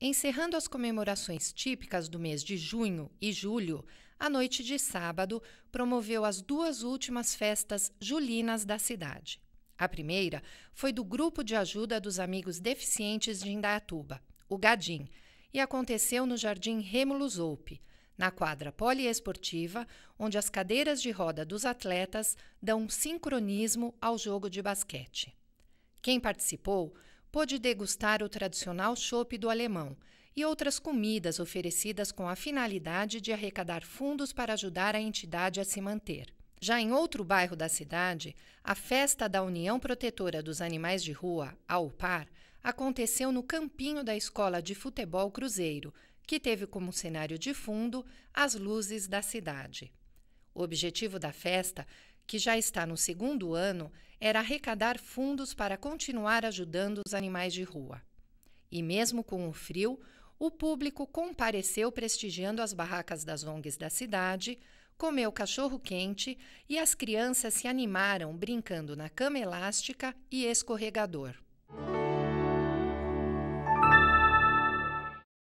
Encerrando as comemorações típicas do mês de junho e julho, a noite de sábado promoveu as duas últimas festas julinas da cidade. A primeira foi do Grupo de Ajuda dos Amigos Deficientes de Indaiatuba, o GADIM, e aconteceu no Jardim Rêmulo Zoupe, na quadra poliesportiva, onde as cadeiras de roda dos atletas dão um sincronismo ao jogo de basquete. Quem participou pôde degustar o tradicional chopp do alemão e outras comidas oferecidas com a finalidade de arrecadar fundos para ajudar a entidade a se manter. Já em outro bairro da cidade, a festa da União Protetora dos Animais de Rua, AUPAR, aconteceu no campinho da Escola de Futebol Cruzeiro, que teve como cenário de fundo as luzes da cidade. O objetivo da festa, que já está no segundo ano, era arrecadar fundos para continuar ajudando os animais de rua. E mesmo com o frio, o público compareceu prestigiando as barracas das ONGs da cidade, comeu cachorro quente e as crianças se animaram brincando na cama elástica e escorregador.